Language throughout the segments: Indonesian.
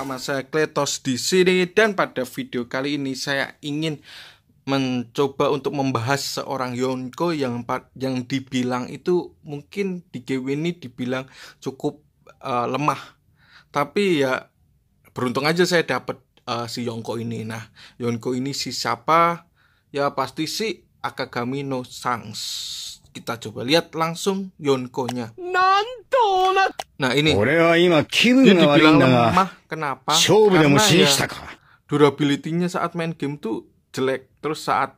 bersama saya Kletos di sini dan pada video kali ini saya ingin mencoba untuk membahas seorang Yonko yang yang dibilang itu mungkin di game ini dibilang cukup uh, lemah. Tapi ya beruntung aja saya dapat uh, eh, si Yonko ini. Nah, Yonko ini si siapa? Ya pasti si Akagami no Sans kita coba lihat langsung Yonko-nya. Nah ini, dia dibilang lemah. Kenapa? Karena ya durability-nya saat main game tuh jelek. Terus saat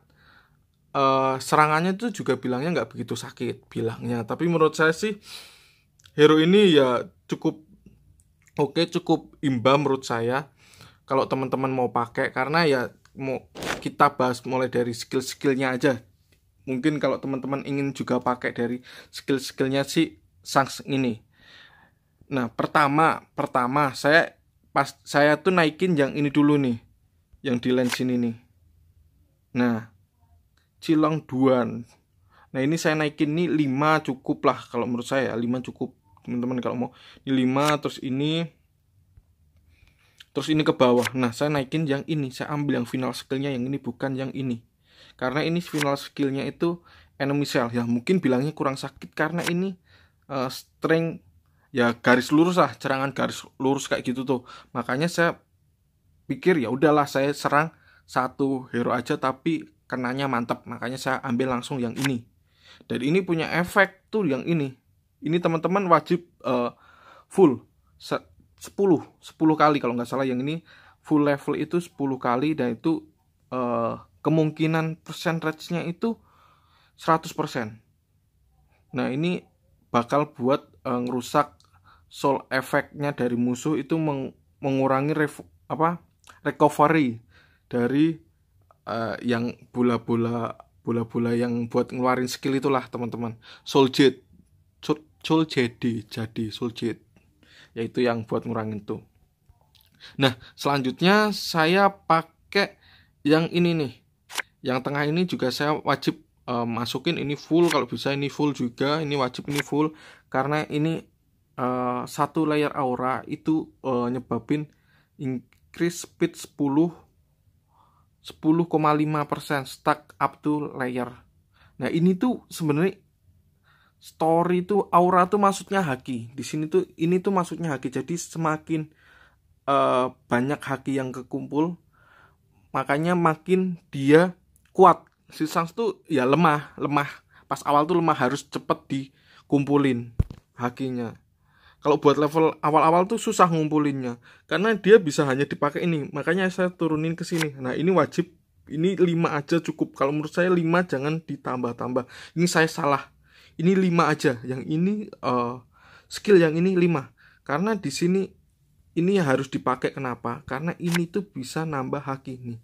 uh, serangannya tuh juga bilangnya nggak begitu sakit. Bilangnya. Tapi menurut saya sih, hero ini ya cukup oke, okay, cukup imba menurut saya. Kalau teman-teman mau pakai, karena ya mau kita bahas mulai dari skill-skillnya aja mungkin kalau teman-teman ingin juga pakai dari skill-skillnya si sang ini. Nah, pertama, pertama saya pas saya tuh naikin yang ini dulu nih. Yang di lens ini nih. Nah, Cilong Duan. Nah, ini saya naikin nih 5 cukup lah kalau menurut saya, 5 ya, cukup. Teman-teman kalau mau ini 5 terus ini terus ini ke bawah. Nah, saya naikin yang ini, saya ambil yang final skillnya yang ini bukan yang ini karena ini final skillnya itu enemy cell ya mungkin bilangnya kurang sakit karena ini uh, string ya garis lurus lah serangan garis lurus kayak gitu tuh makanya saya pikir ya udahlah saya serang satu hero aja tapi kenanya mantap makanya saya ambil langsung yang ini dan ini punya efek tuh yang ini ini teman-teman wajib uh, full sepuluh 10 10 kali kalau nggak salah yang ini full level itu 10 kali dan itu uh, kemungkinan percentage-nya itu 100%. Nah, ini bakal buat e, ngerusak soul efeknya dari musuh itu meng mengurangi revo, apa recovery dari uh, yang bola-bola bola-bola yang buat ngeluarin skill itulah teman-teman soul jet soul, soul jadi jadi soul jet yaitu yang buat ngurangin tuh nah selanjutnya saya pakai yang ini nih yang tengah ini juga saya wajib uh, masukin ini full kalau bisa ini full juga ini wajib ini full karena ini uh, satu layer aura itu uh, nyebabin increase speed 10 10,5% stuck up to layer nah ini tuh sebenarnya story itu aura tuh maksudnya haki di sini tuh ini tuh maksudnya haki jadi semakin uh, banyak haki yang kekumpul makanya makin dia kuat si Sans tuh ya lemah lemah pas awal tuh lemah harus cepet dikumpulin hakinya kalau buat level awal-awal tuh susah ngumpulinnya karena dia bisa hanya dipakai ini makanya saya turunin ke sini nah ini wajib ini 5 aja cukup kalau menurut saya 5 jangan ditambah-tambah ini saya salah ini 5 aja yang ini uh, skill yang ini 5 karena di sini ini harus dipakai kenapa karena ini tuh bisa nambah hak ini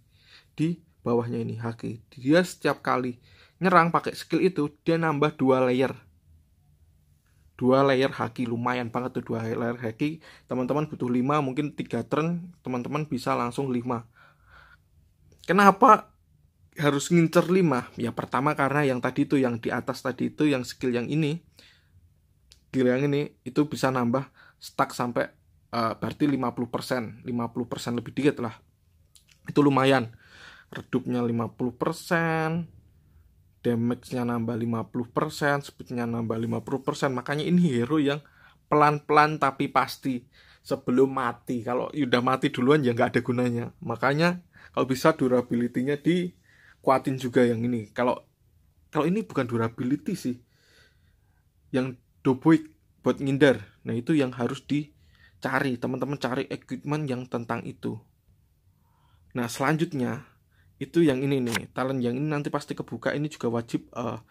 di bawahnya ini Haki dia setiap kali nyerang pakai skill itu dia nambah dua layer dua layer haki lumayan banget tuh dua layer haki teman-teman butuh 5 mungkin tiga turn teman-teman bisa langsung 5 kenapa harus ngincer 5 ya pertama karena yang tadi itu yang di atas tadi itu yang skill yang ini skill yang ini itu bisa nambah stack sampai uh, berarti 50% 50% lebih dikit lah itu lumayan redupnya 50%, damage-nya nambah 50%, speed-nya nambah 50%. Makanya ini hero yang pelan-pelan tapi pasti sebelum mati. Kalau udah mati duluan ya nggak ada gunanya. Makanya kalau bisa durability-nya dikuatin juga yang ini. Kalau kalau ini bukan durability sih. Yang doboik buat ngindar. Nah, itu yang harus dicari. Teman-teman cari equipment yang tentang itu. Nah, selanjutnya itu yang ini nih talent yang ini nanti pasti kebuka ini juga wajib uh,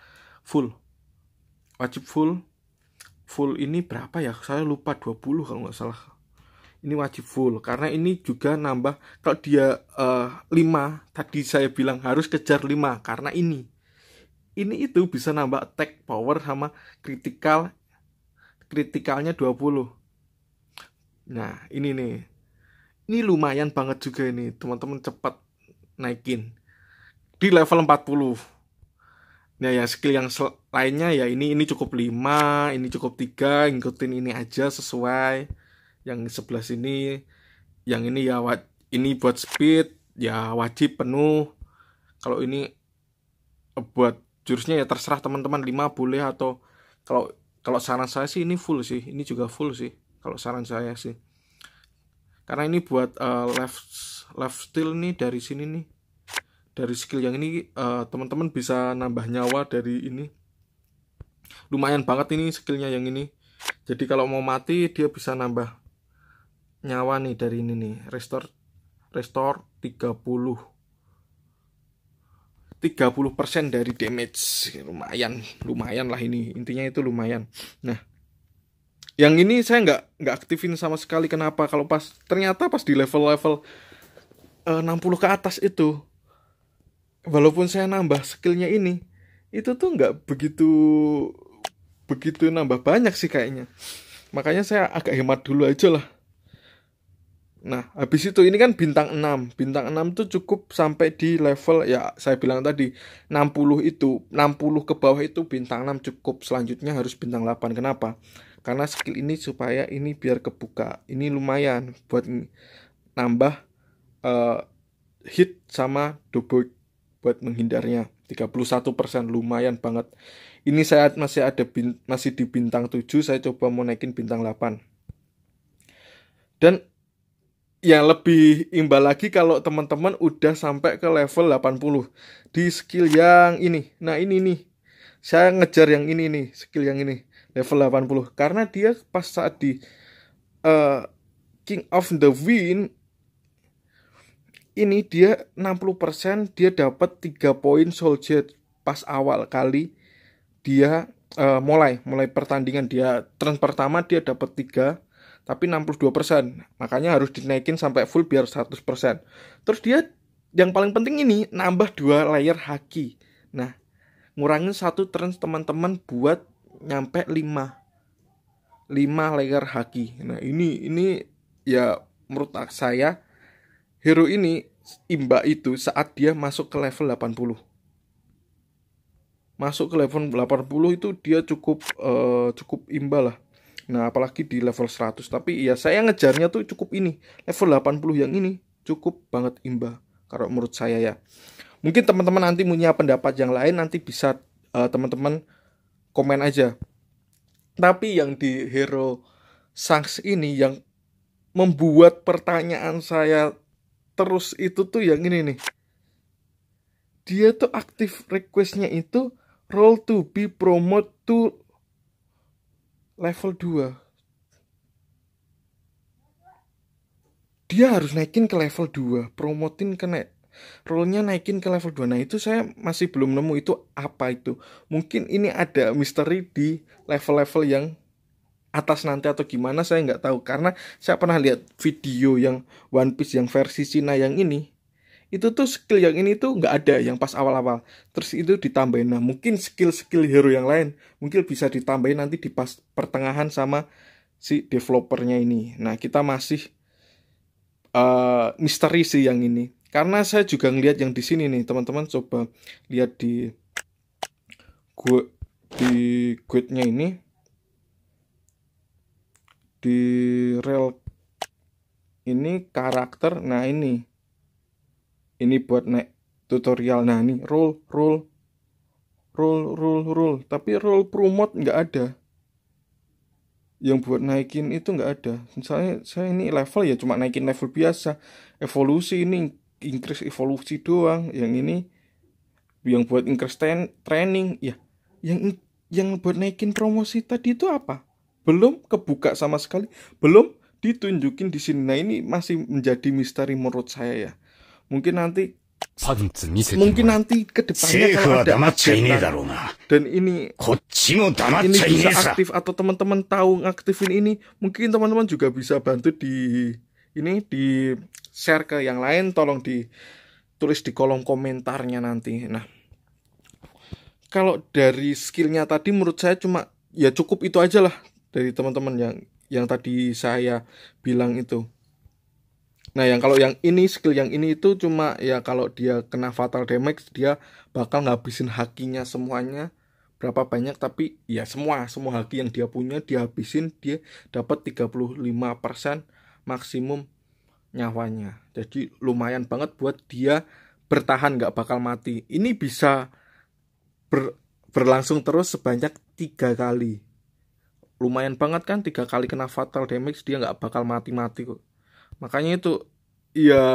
full wajib full full ini berapa ya saya lupa 20 kalau nggak salah ini wajib full karena ini juga nambah kalau dia uh, eh, 5 tadi saya bilang harus kejar 5 karena ini ini itu bisa nambah attack power sama critical kritikalnya 20 nah ini nih ini lumayan banget juga ini teman-teman cepat naikin di level 40 Nah ya, ya skill yang lainnya ya ini ini cukup 5, ini cukup 3, ngikutin ini aja sesuai. Yang sebelah sini, yang ini ya ini buat speed ya wajib penuh. Kalau ini eh, buat jurusnya ya terserah teman-teman 5 boleh atau kalau kalau saran saya sih ini full sih, ini juga full sih kalau saran saya sih. Karena ini buat uh, eh, left left steal nih dari sini nih dari skill yang ini uh, teman-teman bisa nambah nyawa dari ini lumayan banget ini skillnya yang ini jadi kalau mau mati dia bisa nambah nyawa nih dari ini nih restore restore 30 30% dari damage lumayan lumayan lah ini intinya itu lumayan nah yang ini saya nggak nggak aktifin sama sekali kenapa kalau pas ternyata pas di level-level Eh, uh, 60 ke atas itu walaupun saya nambah skillnya ini itu tuh nggak begitu begitu nambah banyak sih kayaknya makanya saya agak hemat dulu aja lah Nah, habis itu ini kan bintang 6. Bintang 6 tuh cukup sampai di level ya saya bilang tadi 60 itu, 60 ke bawah itu bintang 6 cukup. Selanjutnya harus bintang 8. Kenapa? Karena skill ini supaya ini biar kebuka. Ini lumayan buat nambah uh, hit sama double buat menghindarnya 31% lumayan banget ini saya masih ada bin, masih di bintang 7 saya coba mau naikin bintang 8 dan yang lebih imbal lagi kalau teman-teman udah sampai ke level 80 di skill yang ini nah ini nih saya ngejar yang ini nih skill yang ini level 80 karena dia pas saat di uh, King of the Wind ini dia 60% dia dapat 3 poin soldier pas awal kali dia uh, mulai mulai pertandingan dia turn pertama dia dapat 3 tapi 62%. Makanya harus dinaikin sampai full biar 100%. Terus dia yang paling penting ini nambah dua layer haki. Nah, ngurangin satu turn teman-teman buat nyampe 5. 5 layer haki. Nah, ini ini ya menurut saya hero ini imba itu saat dia masuk ke level 80 masuk ke level 80 itu dia cukup uh, cukup imba lah nah apalagi di level 100 tapi ya saya ngejarnya tuh cukup ini level 80 yang ini cukup banget imba kalau menurut saya ya mungkin teman-teman nanti punya pendapat yang lain nanti bisa teman eh, teman-teman komen aja tapi yang di hero Sanks ini yang membuat pertanyaan saya terus itu tuh yang ini nih dia tuh aktif requestnya itu roll to be promote to level 2 dia harus naikin ke level 2 promotin ke naik rollnya naikin ke level 2 nah itu saya masih belum nemu itu apa itu mungkin ini ada misteri di level-level yang atas nanti atau gimana saya nggak tahu karena saya pernah lihat video yang One Piece yang versi Cina yang ini itu tuh skill yang ini tuh nggak ada yang pas awal-awal terus itu ditambahin nah mungkin skill-skill hero yang lain mungkin bisa ditambahin nanti di pas pertengahan sama si developernya ini nah kita masih uh, misteri sih yang ini karena saya juga ngelihat yang di sini nih teman-teman coba lihat di gue di guide-nya ini di rel ini karakter nah ini ini buat naik tutorial nah ini roll roll roll roll roll tapi roll promote nggak ada yang buat naikin itu nggak ada misalnya saya ini level ya cuma naikin level biasa evolusi ini increase evolusi doang yang ini yang buat increase training ya yang yang buat naikin promosi tadi itu apa belum kebuka sama sekali, belum ditunjukin di sini. Nah ini masih menjadi misteri menurut saya ya. Mungkin nanti mungkin nanti ke depannya kalau ada ini dan ini ini bisa aktif atau teman-teman tahu ngaktifin ini mungkin teman-teman juga bisa bantu di ini di share ke yang lain tolong ditulis di kolom komentarnya nanti nah kalau dari skillnya tadi menurut saya cuma ya cukup itu aja lah dari teman-teman yang yang tadi saya bilang itu. Nah, yang kalau yang ini skill yang ini itu cuma ya kalau dia kena fatal damage dia bakal ngabisin hakinya semuanya berapa banyak tapi ya semua semua haki yang dia punya dia habisin dia dapat 35% maksimum nyawanya. Jadi lumayan banget buat dia bertahan nggak bakal mati. Ini bisa ber, berlangsung terus sebanyak tiga kali lumayan banget kan tiga kali kena fatal damage dia nggak bakal mati-mati kok makanya itu ya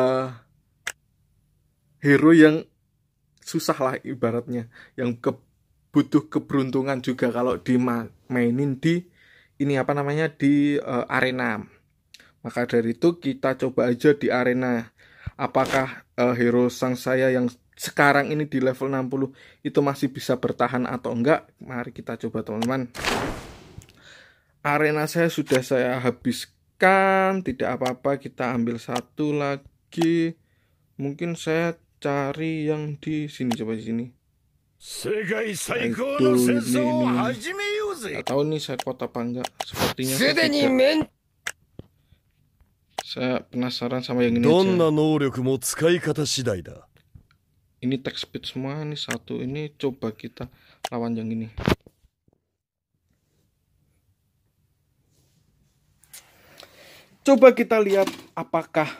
hero yang susah lah ibaratnya yang ke, butuh keberuntungan juga kalau dimainin di ini apa namanya di uh, arena maka dari itu kita coba aja di arena apakah uh, hero sang saya yang sekarang ini di level 60 itu masih bisa bertahan atau enggak mari kita coba teman-teman arena saya sudah saya habiskan tidak apa-apa kita ambil satu lagi mungkin saya cari yang di sini coba di sini Atau nah, itu ini, ini. Gak tahu nih saya kota apa enggak sepertinya saya, saya penasaran sama yang ini aja ini text speed semua nih satu ini coba kita lawan yang ini Coba kita lihat apakah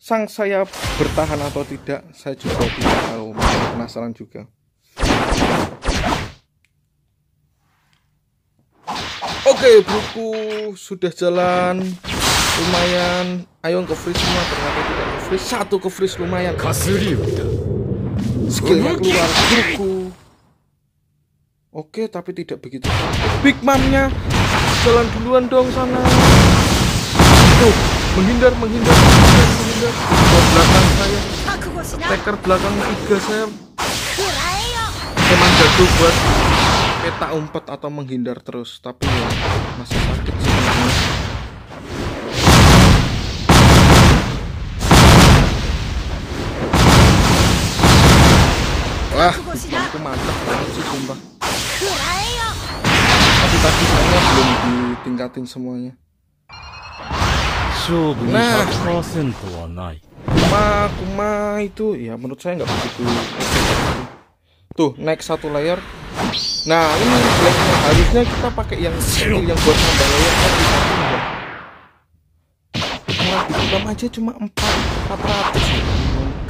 sang saya bertahan atau tidak. Saya juga tidak tahu, penasaran juga. Oke, buku sudah jalan lumayan ayo ke freeze semua ternyata tidak ke freeze satu ke freeze lumayan skillnya keluar buku oke tapi tidak begitu big mamnya jalan duluan dong sana Tuh, menghindar, menghindar, menghindar, menghindar. Ke belakang saya. Attacker belakang tiga saya. Emang jago buat peta umpet atau menghindar terus, tapi ya masih sakit sebenarnya. Wah, itu mantap banget sih sumpah. Tapi tadi saya belum ditingkatin semuanya nah, 100はない kuma Kuma itu ya menurut saya nggak begitu Tuh, naik satu layer. Nah, ini blacknya harusnya kita pakai yang kecil yang buat nambah layer kan kita enggak. Nah, di dalam aja cuma empat ratus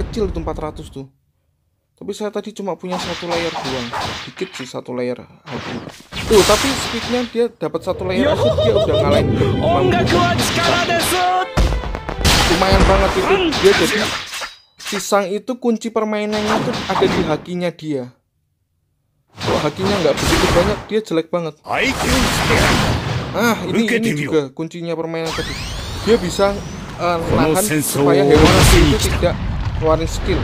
kecil itu ratus tuh. Tapi saya tadi cuma punya satu layer doang. Dikit sih satu layer. Aduh. Tuh, tapi speednya dia dapat satu layer acid dia udah ngalahin oh, Lumayan banget itu dia jadi Sisang itu kunci permainannya tuh ada di hakinya dia. Kalau hakinya nggak begitu banyak dia jelek banget. Ah, ini ini juga kuncinya permainan tadi. Dia bisa uh, nahan supaya hewan itu tidak keluarin skill.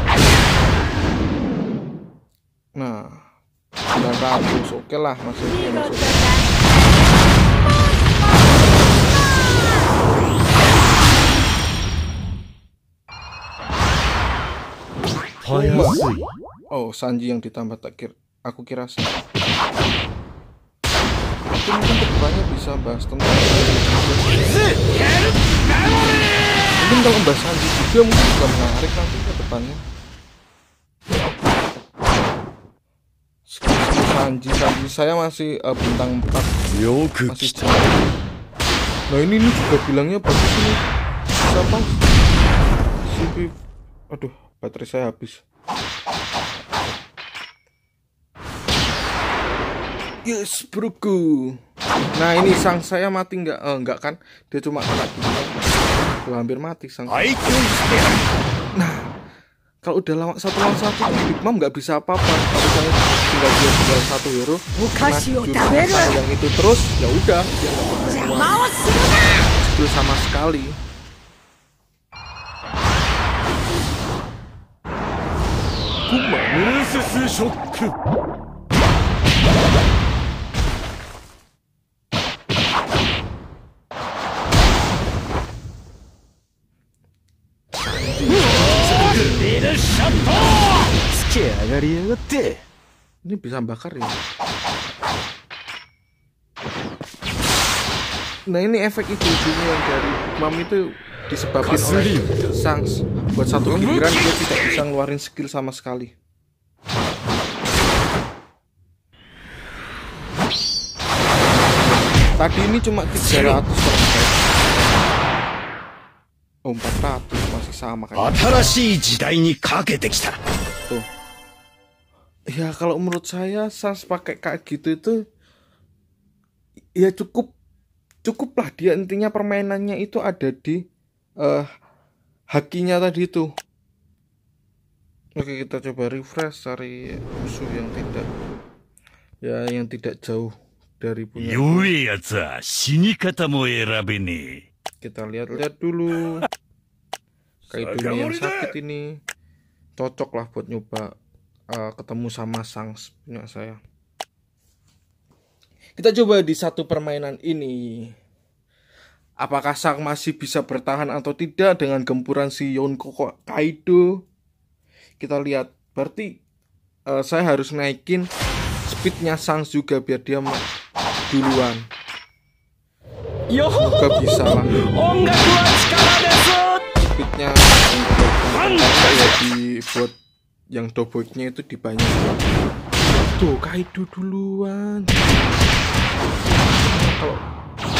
Nah, udah kabus oke lah maksudnya iya, masuk kan? Oh, Sanji yang ditambah takir. Aku kira sih. mungkin kedepannya bisa bahas tentang Mungkin kalau bahas Sanji juga mungkin juga menarik nanti ke depannya. sanji-sanji saya masih uh, bintang 4 masih nah ini, ini juga bilangnya bagus ini siapa CP aduh baterai saya habis yes broku nah ini sang saya mati enggak eh, nggak kan dia cuma kena gitu hampir mati sang nah kalau udah lawan satu lawan satu Big Mom nggak bisa apa-apa kalau saya satu hero karena yang itu terus ya udah dia skill sama sekali Kuma Shock Shut up! Ini bisa bakar ya. Nah ini efek itu yang dari Mam itu disebabkan oleh Sangs. Buat satu giliran dia tidak bisa ngeluarin skill sama sekali. Tadi ini cuma 300 Oh 400 masih sama kayaknya. Tuh ya kalau menurut saya sans pakai kayak gitu itu ya cukup cukup lah dia intinya permainannya itu ada di uh, hakinya tadi itu oke kita coba refresh cari musuh yang tidak ya yang tidak jauh dari punya kita lihat-lihat dulu kayak dunia yang sakit ini cocok lah buat nyoba uh, ketemu sama sang punya saya kita coba di satu permainan ini apakah sang masih bisa bertahan atau tidak dengan gempuran si Yonko Kaido kita lihat berarti uh, saya harus naikin speednya sang juga biar dia duluan Yo, bisa lah. Oh enggak kuat sekarang Speednya ya dibuat yang dobotnya itu dibanyak tuh Kaido duluan kalau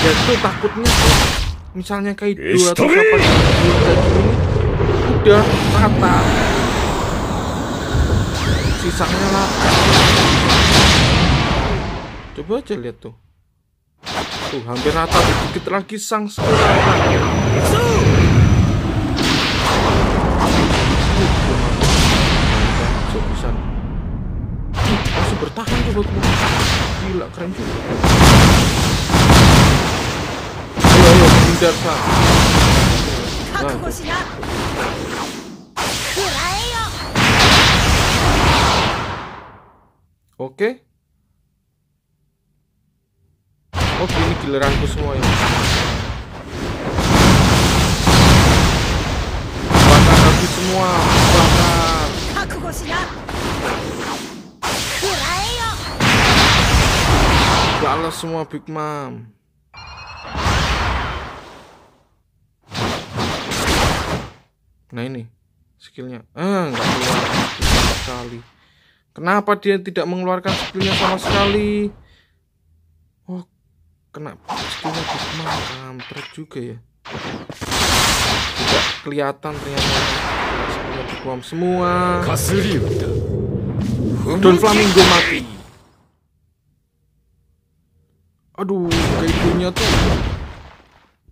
ya itu takutnya kalau misalnya Kaido atau siapa udah rata sisanya lah coba aja lihat tuh tuh hampir rata dikit lagi sang sekarang bertahan juga tuh. gila keren juga ayo ayo menghindar sa. Oke. Oke, oh, ini giliranku semua ya. Bakar aku semua, bakar. Balas semua Big Mom. Nah ini skillnya. eh nggak keluar sama sekali. Kenapa dia tidak mengeluarkan skillnya sama sekali? Oh, kena skillnya Big Mom. amper juga ya. Tidak kelihatan ternyata. Skillnya Big Mom semua. Don Flamingo mati. aduh kejunya tuh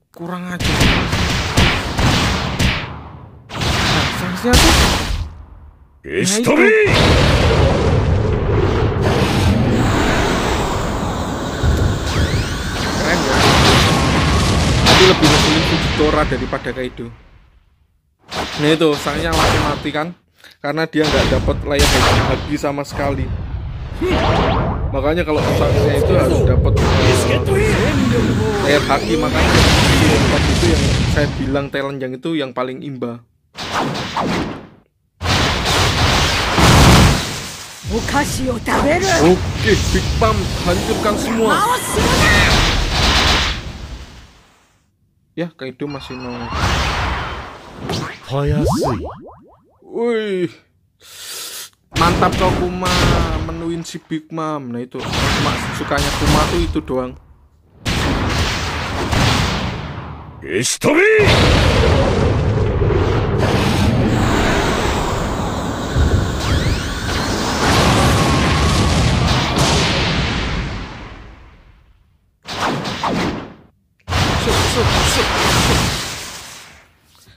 kurang aja nah, Sangsinya tuh History! Nah ya? tapi lebih ngeselin Fujitora daripada Kaido nah itu sangnya langsung mati kan karena dia nggak dapat layar lagi sama sekali hmm makanya kalau pesannya itu harus dapat uh, air haki makanya tempat itu yang saya bilang telanjang itu yang paling imba Oke, Big Bam, hancurkan semua. Ya, Kaido masih nol. Wih mantap kau kuma menuin si big mom nah itu mak sukanya kuma tuh itu doang History!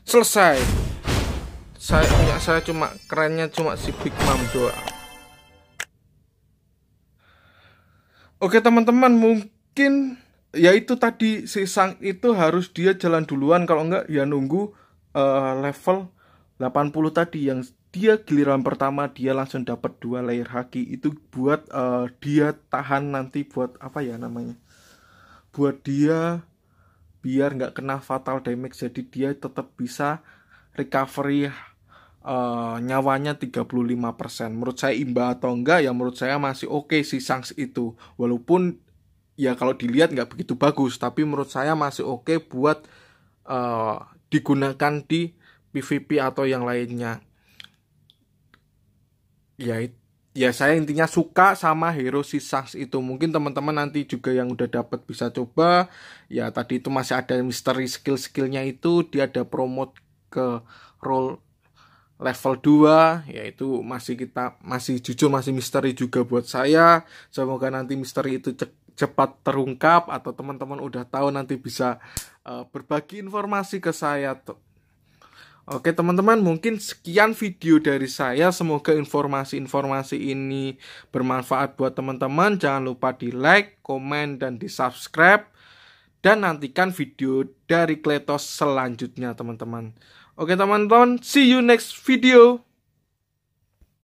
Selesai saya punya saya cuma kerennya cuma si Big Mom doang Oke teman-teman mungkin ya itu tadi si Sang itu harus dia jalan duluan kalau enggak ya nunggu uh, level 80 tadi yang dia giliran pertama dia langsung dapat dua layer haki itu buat uh, dia tahan nanti buat apa ya namanya buat dia biar nggak kena fatal damage jadi dia tetap bisa recovery uh, nyawanya 35%. Menurut saya imba atau enggak ya menurut saya masih oke okay si Sangs itu. Walaupun ya kalau dilihat nggak begitu bagus, tapi menurut saya masih oke okay buat uh, digunakan di PVP atau yang lainnya. Ya ya saya intinya suka sama hero si Sangs itu. Mungkin teman-teman nanti juga yang udah dapat bisa coba. Ya tadi itu masih ada misteri skill-skillnya itu dia ada promote ke role level 2 yaitu masih kita masih jujur masih misteri juga buat saya. Semoga nanti misteri itu cepat terungkap atau teman-teman udah tahu nanti bisa uh, berbagi informasi ke saya tuh. Oke teman-teman mungkin sekian video dari saya Semoga informasi-informasi ini bermanfaat buat teman-teman Jangan lupa di like, komen, dan di subscribe Dan nantikan video dari Kletos selanjutnya teman-teman Oke teman-teman, see you next video.